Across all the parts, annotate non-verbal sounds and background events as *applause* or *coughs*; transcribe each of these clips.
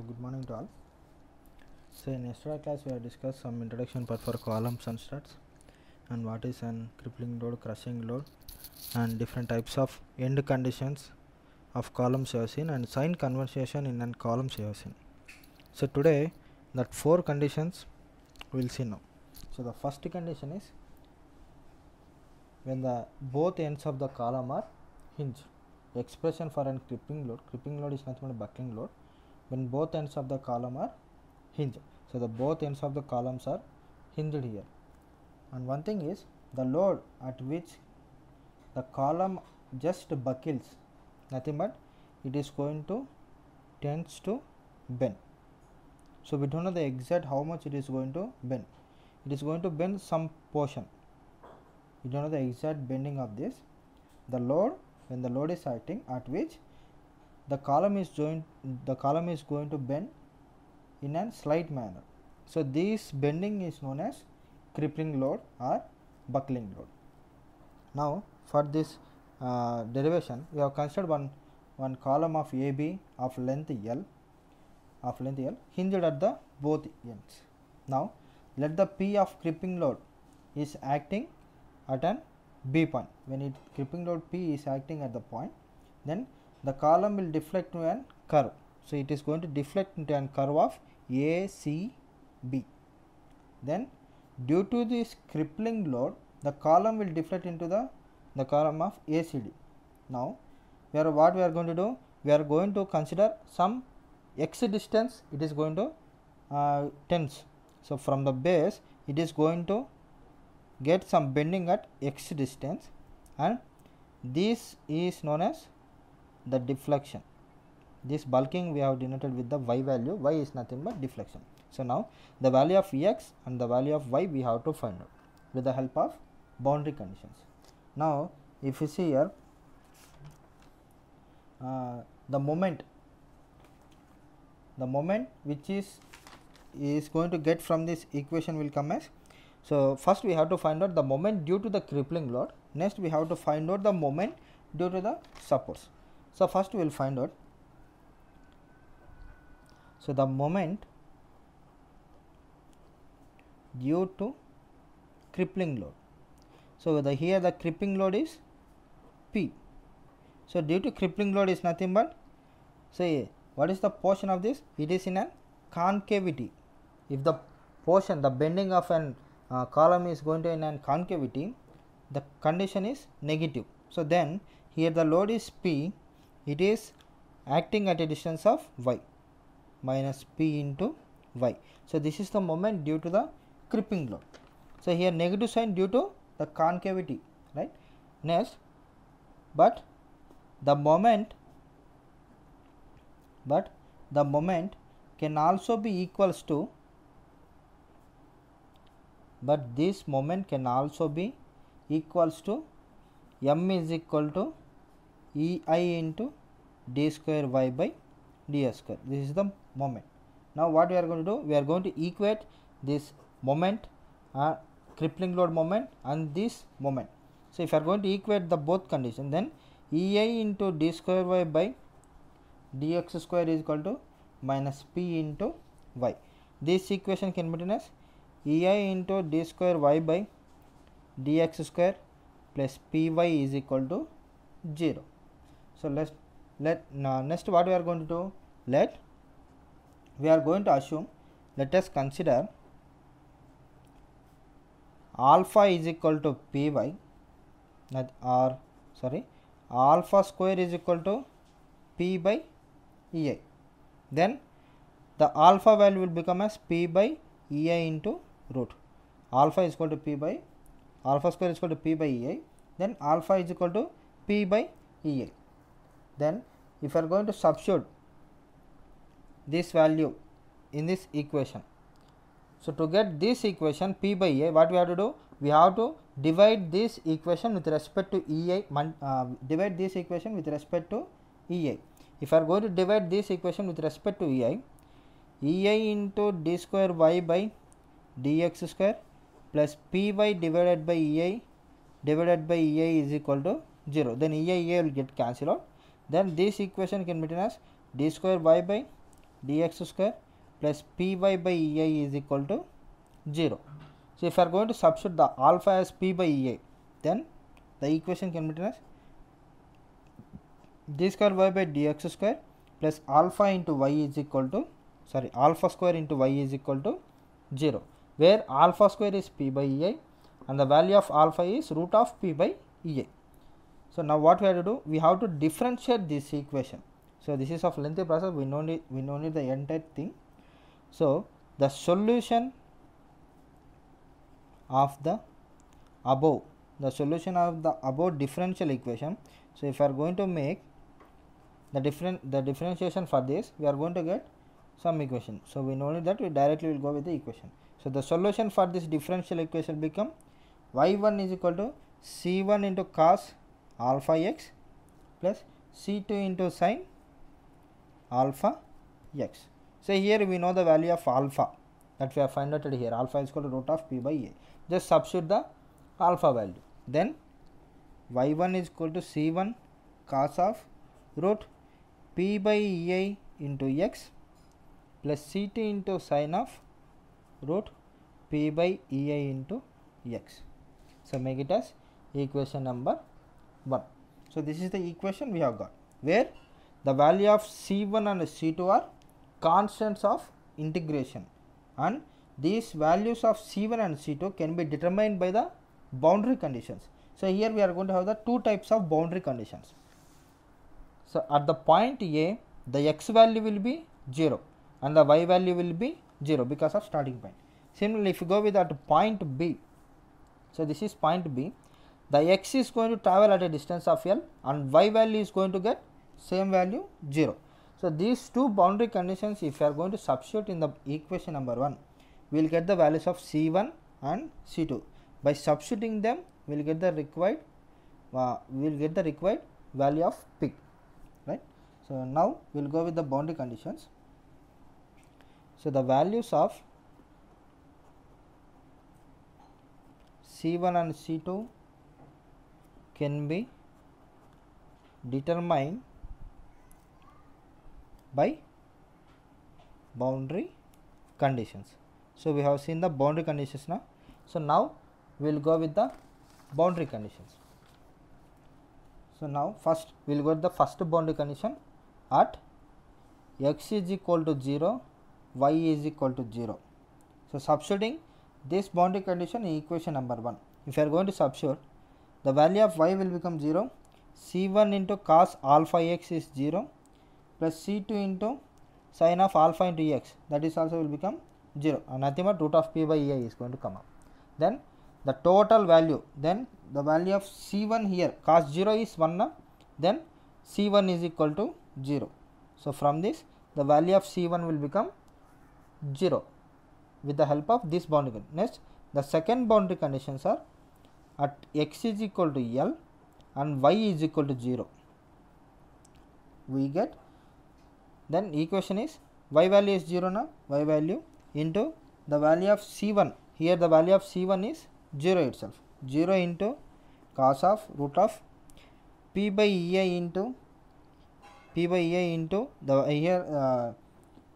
so good morning to all so in yesterday class we have discussed some introduction part for columns and struts and what is an crippling load crushing load and different types of end conditions of columns you have seen and sign conversion in and columns you have seen so today that four conditions we will see now so the first condition is when the both ends of the column are hinged expression for an crippling load crippling load is nothing but buckling load when both ends of the column are hinged. So, the both ends of the columns are hinged here and one thing is the load at which the column just buckles nothing but it is going to tends to bend. So, we don't know the exact how much it is going to bend. It is going to bend some portion. We don't know the exact bending of this. The load when the load is acting at which the column is joined the column is going to bend in a slight manner so this bending is known as crippling load or buckling load now for this uh, derivation we have considered one one column of AB of length L of length L hinged at the both ends now let the P of crippling load is acting at an B point when it crippling load P is acting at the point then the column will deflect into an curve. So, it is going to deflect into an curve of ACB. Then due to this crippling load, the column will deflect into the, the column of ACD. Now, we are, what we are going to do? We are going to consider some x distance it is going to uh, tense. So, from the base it is going to get some bending at x distance and this is known as the deflection this bulking we have denoted with the y value y is nothing but deflection so now the value of x and the value of y we have to find out with the help of boundary conditions now if you see here uh, the moment the moment which is is going to get from this equation will come as so first we have to find out the moment due to the crippling load next we have to find out the moment due to the supports so, first we will find out. So, the moment due to crippling load. So, the here the crippling load is P. So, due to crippling load is nothing but say what is the portion of this? It is in a concavity. If the portion the bending of an uh, column is going to in an concavity, the condition is negative. So, then here the load is P it is acting at a distance of y minus p into y. So, this is the moment due to the creeping load. So, here negative sign due to the concavity right next but the moment but the moment can also be equals to but this moment can also be equals to m is equal to e i into d square y by d square. This is the moment. Now what we are going to do? We are going to equate this moment, uh, crippling load moment and this moment. So if you are going to equate the both condition then EI into d square y by dx square is equal to minus p into y. This equation can be written as EI into d square y by dx square plus py is equal to 0. So let's let now next what we are going to do let we are going to assume let us consider alpha is equal to p by not r, sorry alpha square is equal to p by ei then the alpha value will become as p by ei into root alpha is equal to p by alpha square is equal to p by ei then alpha is equal to p by ei then if you are going to substitute this value in this equation so to get this equation p by a what we have to do we have to divide this equation with respect to ei uh, divide this equation with respect to ei if you are going to divide this equation with respect to e i, e i into d square y by dx square plus py divided by ei divided by ei is equal to 0 then ei, will get cancelled out then this equation can be written as d square y by dx square plus py by ei is equal to 0. So, if we are going to substitute the alpha as p by ei, then the equation can be written as d square y by dx square plus alpha into y is equal to sorry alpha square into y is equal to 0 where alpha square is p by ei and the value of alpha is root of p by ei. So now what we have to do? We have to differentiate this equation. So this is of lengthy process. We know need we know need the entire thing. So the solution of the above the solution of the above differential equation. So if we are going to make the different the differentiation for this, we are going to get some equation. So we know that we directly will go with the equation. So the solution for this differential equation become y1 is equal to c1 into cos alpha x plus c2 into sine alpha x. So, here we know the value of alpha that we have found out here alpha is equal to root of p by a. Just substitute the alpha value. Then y1 is equal to c1 cos of root p by a into x plus c2 into sine of root p by ei into x. So, make it as equation number 1. So, this is the equation we have got where the value of C1 and C2 are constants of integration and these values of C1 and C2 can be determined by the boundary conditions. So, here we are going to have the two types of boundary conditions. So, at the point A, the x value will be 0 and the y value will be 0 because of starting point. Similarly, if you go with at point B, so this is point B, the x is going to travel at a distance of L and y value is going to get same value 0. So, these two boundary conditions if you are going to substitute in the equation number 1, we will get the values of C1 and C2. By substituting them, we will get the required uh, we will get the required value of p, right. So, now we will go with the boundary conditions. So, the values of C1 and C2 can be determined by boundary conditions. So, we have seen the boundary conditions now. So, now we will go with the boundary conditions. So, now first we will go to the first boundary condition at x is equal to 0, y is equal to 0. So, substituting this boundary condition in equation number 1. If you are going to substitute the value of y will become 0 c1 into cos alpha x is 0 plus c2 into sine of alpha into x that is also will become 0 and uh, nothing but root of p by ei is going to come up then the total value then the value of c1 here cos 0 is 1 then c1 is equal to 0 so from this the value of c1 will become 0 with the help of this boundary next the second boundary conditions are at x is equal to L and y is equal to 0. We get then equation is y value is 0 now y value into the value of C1 here the value of C1 is 0 itself 0 into cos of root of P by EI into P by EI into the uh, here uh,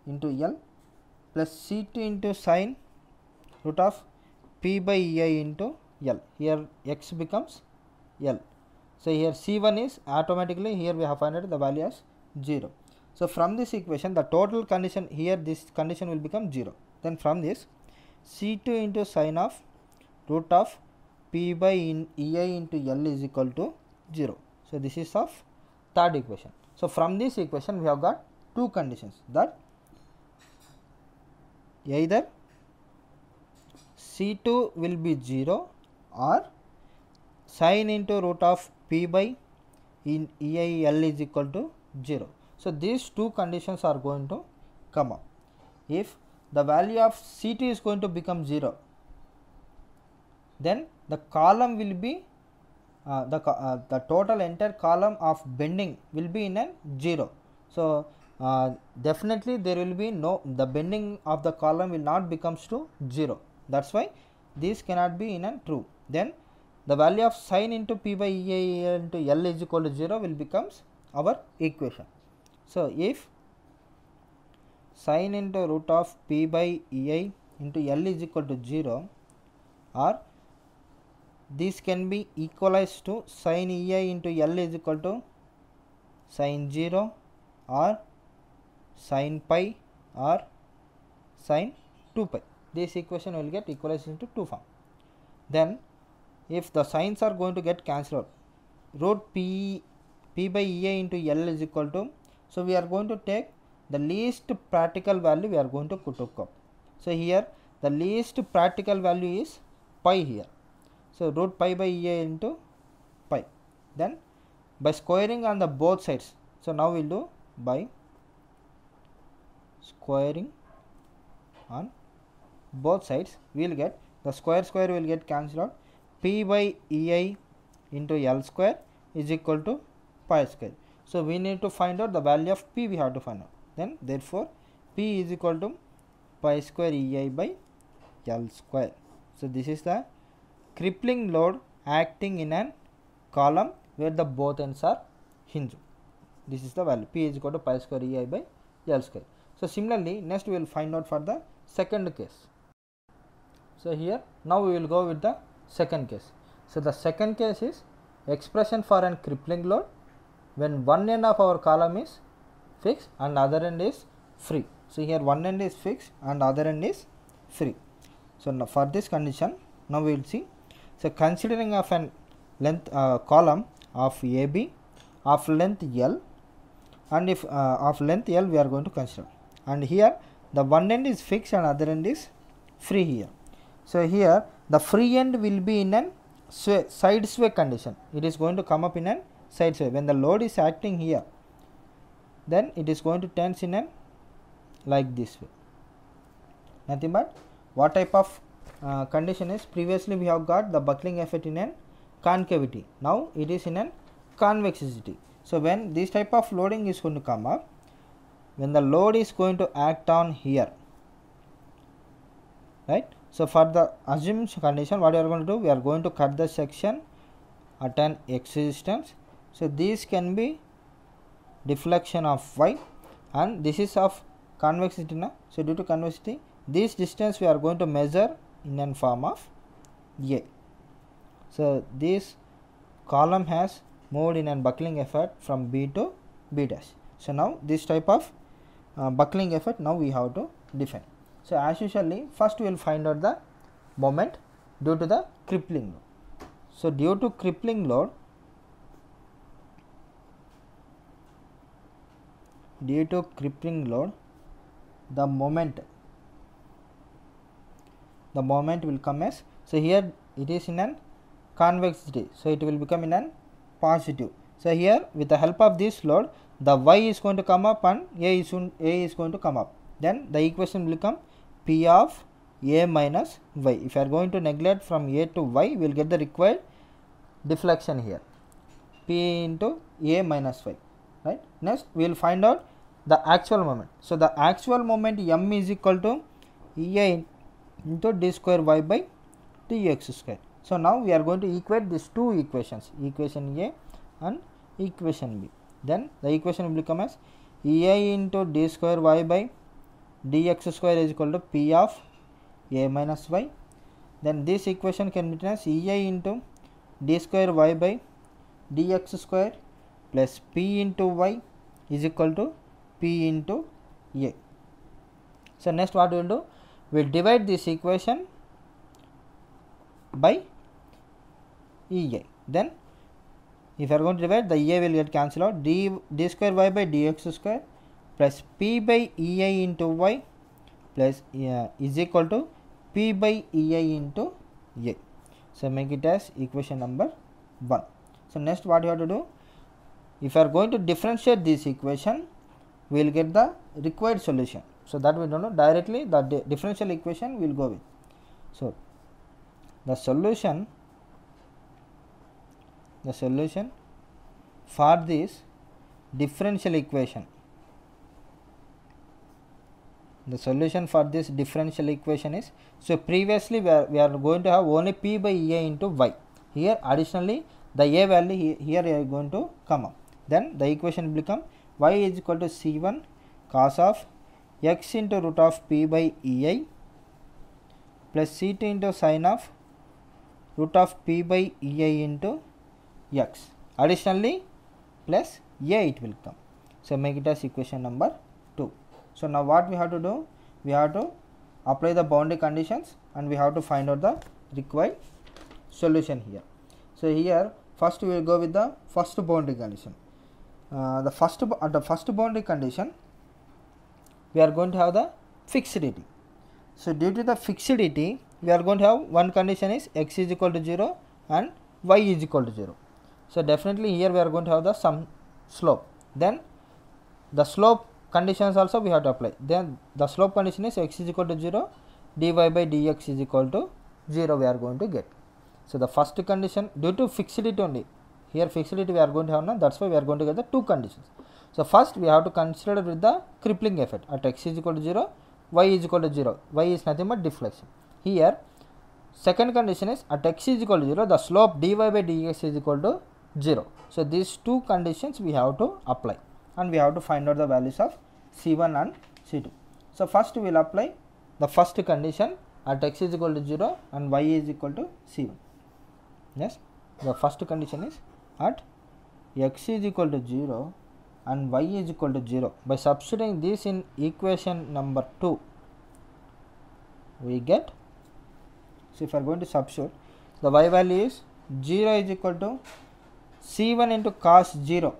into L plus C2 into sine root of P by EI into L. Here x becomes L. So, here C1 is automatically here we have found out the value as 0. So, from this equation the total condition here this condition will become 0. Then from this C2 into sine of root of P by in EI into L is equal to 0. So, this is of third equation. So, from this equation we have got two conditions that either C2 will be 0 or sine into root of p by in EIL is equal to 0. So, these two conditions are going to come up. If the value of CT is going to become 0, then the column will be uh, the, uh, the total entire column of bending will be in a 0. So, uh, definitely there will be no the bending of the column will not becomes to 0 that's why this cannot be in a true then the value of sine into p by e into l is equal to 0 will becomes our equation. So, if sine into root of p by ei into l is equal to 0 or this can be equalized to sine ei into l is equal to sine 0 or sine pi or sine 2 pi. This equation will get equalized into 2 form. Then if the signs are going to get cancelled out root p p by ea into l is equal to so we are going to take the least practical value we are going to put up so here the least practical value is pi here so root pi by ea into pi then by squaring on the both sides so now we'll do by squaring on both sides we will get the square square will get cancelled out P by EI into L square is equal to pi square. So we need to find out the value of P we have to find out. Then therefore P is equal to pi square EI by L square. So this is the crippling load acting in an column where the both ends are hinged. This is the value P is equal to pi square EI by L square. So similarly next we will find out for the second case. So here now we will go with the second case. So, the second case is expression for an crippling load when one end of our column is fixed and other end is free. So, here one end is fixed and other end is free. So, now for this condition now we will see. So, considering of an length uh, column of AB of length L and if uh, of length L we are going to consider and here the one end is fixed and other end is free here. So, here the free end will be in an sway, side sway condition. It is going to come up in an side sway. When the load is acting here, then it is going to turn in an like this way. Nothing but what type of uh, condition is previously we have got the buckling effect in an concavity. Now it is in an convexity. So when this type of loading is going to come up, when the load is going to act on here, right? So for the assumed condition what we are going to do we are going to cut the section at an x distance. So this can be deflection of y and this is of convexity So due to convexity this distance we are going to measure in an form of a. So this column has moved in an buckling effort from b to b dash. So now this type of uh, buckling effort now we have to define. So, as usually first we will find out the moment due to the crippling load. So, due to crippling load due to crippling load the moment the moment will come as so here it is in an convexity so it will become in an positive so here with the help of this load the y is going to come up and a is, a is going to come up then the equation will come P of a minus y. If you are going to neglect from a to y, we will get the required deflection here. P into a minus y. Right. Next, we will find out the actual moment. So, the actual moment m is equal to EI into d square y by dx square. So, now we are going to equate these two equations, equation A and equation B. Then the equation will become as EI into d square y by dx square is equal to p of a minus y then this equation can be written as e i into d square y by dx square plus p into y is equal to p into a. So, next what we will do? We will divide this equation by e i. Then if you are going to divide the e i will get cancelled out d, d square y by dx square plus P by EI into Y plus uh, is equal to P by EI into A. So, make it as equation number 1. So, next what you have to do? If you are going to differentiate this equation, we will get the required solution. So, that we do not know directly the di differential equation we will go with. So, the solution the solution for this differential equation the solution for this differential equation is so previously we are, we are going to have only p by a into y here additionally the a value here, here we are going to come up then the equation will become y is equal to c1 cos of x into root of p by ei plus c2 into sine of root of p by ei into x additionally plus a it will come so make it as equation number so now what we have to do? We have to apply the boundary conditions and we have to find out the required solution here. So here first we will go with the first boundary condition. Uh, the first at the first boundary condition we are going to have the fixity. So due to the fixity we are going to have one condition is x is equal to 0 and y is equal to 0. So definitely here we are going to have the sum slope. Then the slope conditions also we have to apply then the slope condition is x is equal to 0 dy by dx is equal to 0 we are going to get so the first condition due to fixity only here fixity we are going to have now that's why we are going to get the two conditions so first we have to consider with the crippling effect at x is equal to 0 y is equal to 0 y is nothing but deflection here second condition is at x is equal to 0 the slope dy by dx is equal to 0 so these two conditions we have to apply and we have to find out the values of C1 and C2. So, first we will apply the first condition at x is equal to 0 and y is equal to C1. Yes, the first condition is at x is equal to 0 and y is equal to 0. By substituting this in equation number 2, we get, so if i are going to substitute, the y value is 0 is equal to c1 into cos 0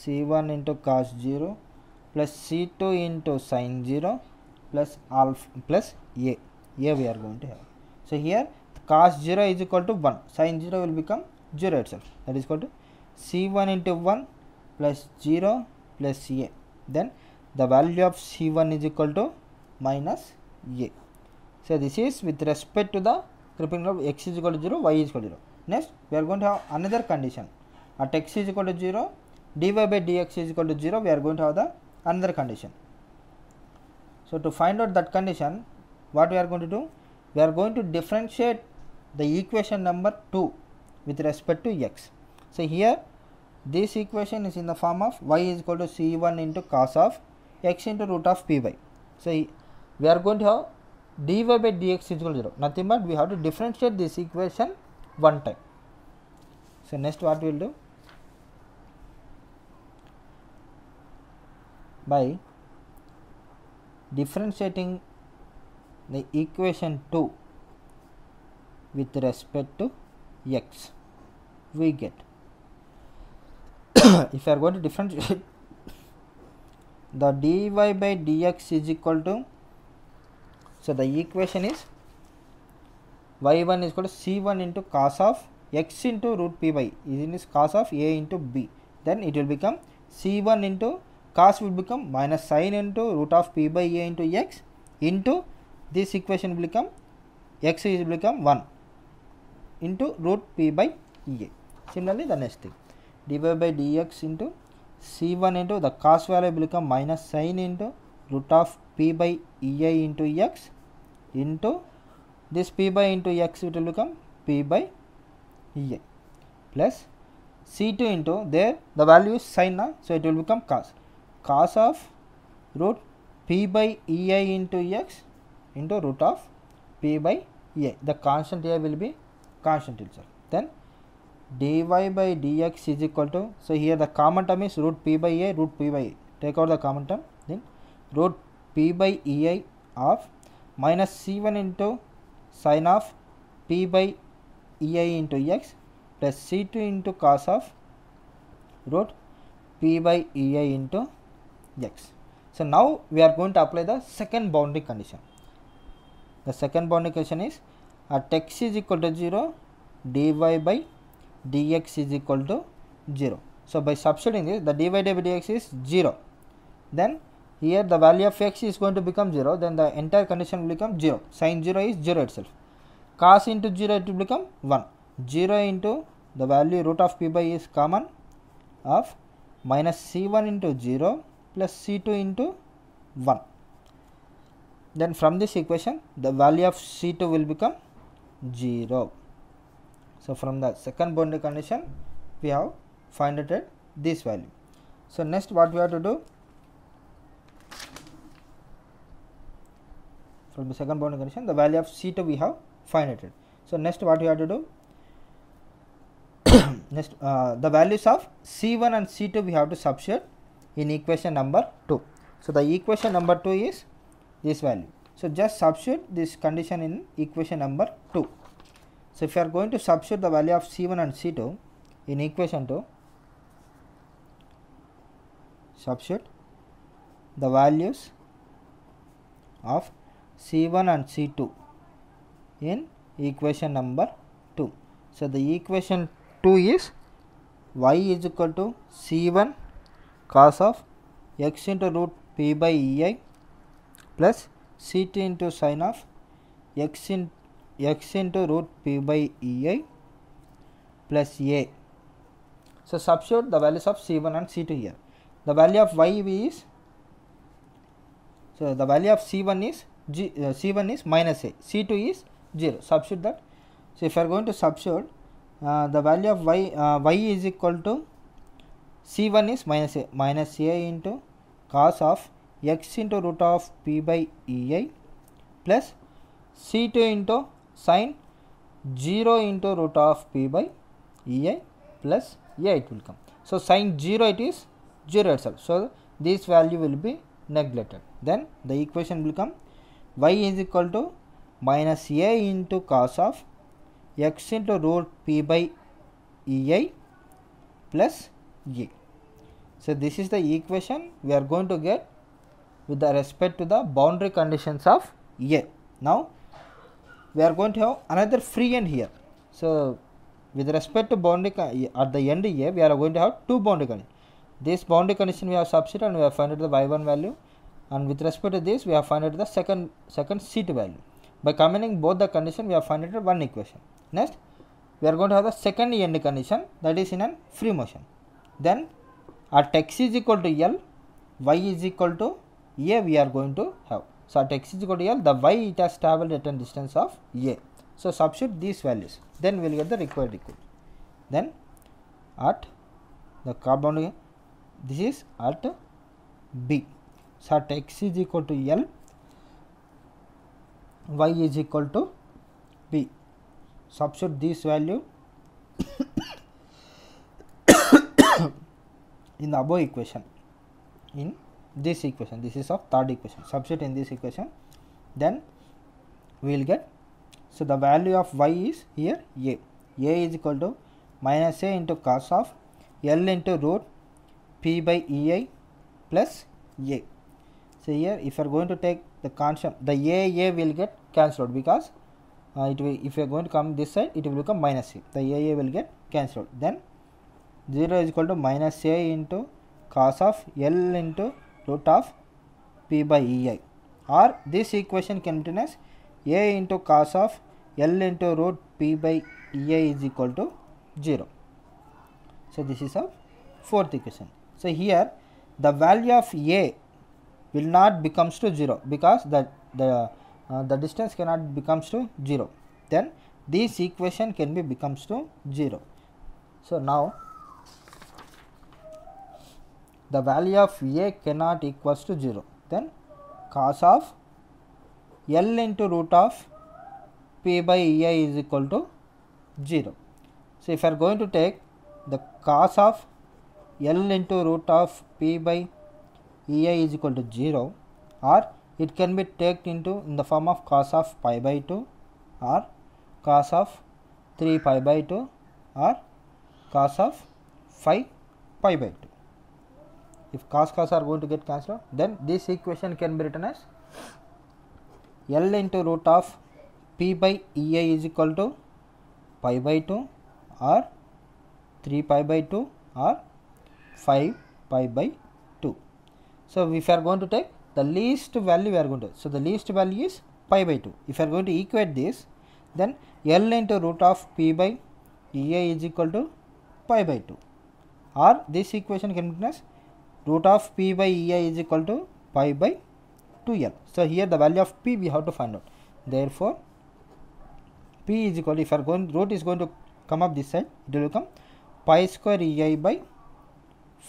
c1 into cos 0 plus c2 into sin 0 plus alpha plus a a we are going to have so here cos 0 is equal to 1 Sin 0 will become 0 itself that is equal to c1 into 1 plus 0 plus a then the value of c1 is equal to minus a so this is with respect to the creeping of x is equal to 0 y is equal to 0 next we are going to have another condition at x is equal to 0 dy by dx is equal to 0 we are going to have the another condition. So, to find out that condition what we are going to do? We are going to differentiate the equation number 2 with respect to x. So, here this equation is in the form of y is equal to c1 into cos of x into root of p by. So, we are going to have dy by dx is equal to 0 nothing but we have to differentiate this equation one time. So, next what we will do? by differentiating the equation 2 with respect to x we get *coughs* if you are going to differentiate *coughs* the dy by dx is equal to so the equation is y1 is equal to c1 into cos of x into root p by is in is cos of a into b then it will become c1 into cos will become minus sine into root of p by a into x into this equation will become x is become 1 into root p by ea. Similarly, the next thing dy by dx into c1 into the cos value will become minus sine into root of p by ea into x into this p by into x it will become p by ea plus c2 into there the value is sine so it will become cos cos of root p by ei into x into root of p by ei. The constant here will be constant itself. Then dy by dx is equal to, so here the common term is root p by ei root p by Take out the common term then root p by ei of minus c1 into sine of p by ei into x plus c2 into cos of root p by ei into x. So now we are going to apply the second boundary condition. The second boundary condition is at uh, x is equal to 0 dy by dx is equal to 0. So by substituting this the dy by dx is 0. Then here the value of x is going to become 0 then the entire condition will become 0. Sin 0 is 0 itself. Cos into 0 it will become 1. 0 into the value root of p by is common of minus c1 into 0 plus C2 into 1. Then from this equation, the value of C2 will become 0. So from the second boundary condition, we have find out this value. So next what we have to do? From the second boundary condition, the value of C2 we have find out. So next what we have to do? *coughs* next uh, the values of C1 and C2 we have to substitute in equation number 2. So, the equation number 2 is this value. So, just substitute this condition in equation number 2. So, if you are going to substitute the value of C1 and C2 in equation 2, substitute the values of C1 and C2 in equation number 2. So, the equation 2 is y is equal to C1 cos of x into root p by ei plus ct into sine of x, in, x into root p by ei plus a. So, substitute the values of c1 and c2 here. The value of yv is, so the value of c1 is G, uh, c1 is minus a, c2 is 0. Substitute that. So, if you are going to substitute, uh, the value of y, uh, y is equal to C1 is minus A, minus A into cos of x into root of P by EI plus C2 into sine 0 into root of P by EI plus A it will come. So, sine 0 it is 0 itself. So, this value will be neglected. Then the equation will come y is equal to minus A into cos of x into root P by EI plus A. So, this is the equation we are going to get with the respect to the boundary conditions of A. Now, we are going to have another free end here. So, with respect to boundary at the end A, we are going to have two boundary conditions. This boundary condition we have substituted and we have found out the y1 value and with respect to this we have found out the second second seat value. By combining both the condition we have found out one equation. Next, we are going to have the second end condition that is in a free motion. Then at x is equal to L, y is equal to A we are going to have. So, at x is equal to L, the y it has traveled at a distance of A. So, substitute these values, then we will get the required equation. Then at the carbon, this is at B. So, at x is equal to L, y is equal to B. Substitute this value in the above equation in this equation this is of third equation substitute in this equation then we will get so the value of y is here a a is equal to minus a into cos of l into root p by ei plus a so here if you are going to take the constant the a a will get cancelled because uh, it will if you are going to come this side it will become minus a the a a will get cancelled then zero is equal to minus A into cos of L into root of P by EI or this equation can as A into cos of L into root P by EI is equal to zero so this is of fourth equation. So here the value of a will not becomes to 0 because the, the, uh, the distance cannot becomes to 0. Then this equation can be becomes to 0. So now the value of a cannot equals to 0 then cos of L into root of P by EI is equal to 0. So, if you are going to take the cos of L into root of P by EI is equal to 0 or it can be taken into in the form of cos of pi by 2 or cos of 3 pi by 2 or cos of 5 pi by 2 if cos cos are going to get cancelled then this equation can be written as L into root of P by EA is equal to pi by 2 or 3 pi by 2 or 5 pi by 2. So, if we are going to take the least value we are going to, so the least value is pi by 2. If we are going to equate this, then L into root of P by EA is equal to pi by 2 or this equation can be written as root of p by ei is equal to pi by 2l so here the value of p we have to find out therefore p is equal to if our going root is going to come up this side it will come pi square ei by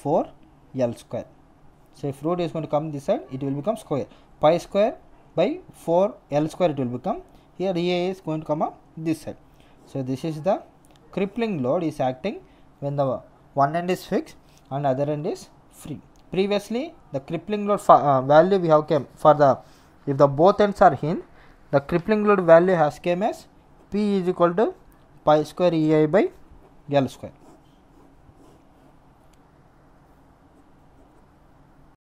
4 l square so if root is going to come this side it will become square pi square by 4 l square it will become here ei is going to come up this side so this is the crippling load is acting when the one end is fixed and other end is free previously the crippling load uh, value we have came for the if the both ends are in the crippling load value has came as p is equal to pi square ei by l square